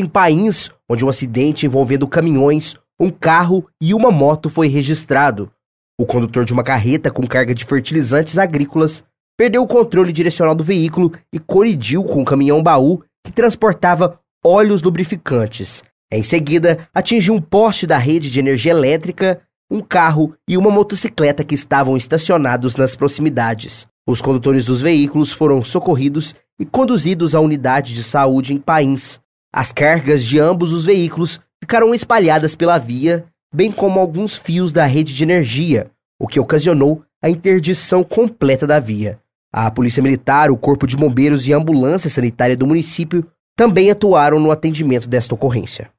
em Pains, onde um acidente envolvendo caminhões, um carro e uma moto foi registrado. O condutor de uma carreta com carga de fertilizantes agrícolas perdeu o controle direcional do veículo e colidiu com um caminhão-baú que transportava óleos lubrificantes. Em seguida, atingiu um poste da rede de energia elétrica, um carro e uma motocicleta que estavam estacionados nas proximidades. Os condutores dos veículos foram socorridos e conduzidos à unidade de saúde em Pains, as cargas de ambos os veículos ficaram espalhadas pela via, bem como alguns fios da rede de energia, o que ocasionou a interdição completa da via. A Polícia Militar, o Corpo de Bombeiros e a Ambulância Sanitária do município também atuaram no atendimento desta ocorrência.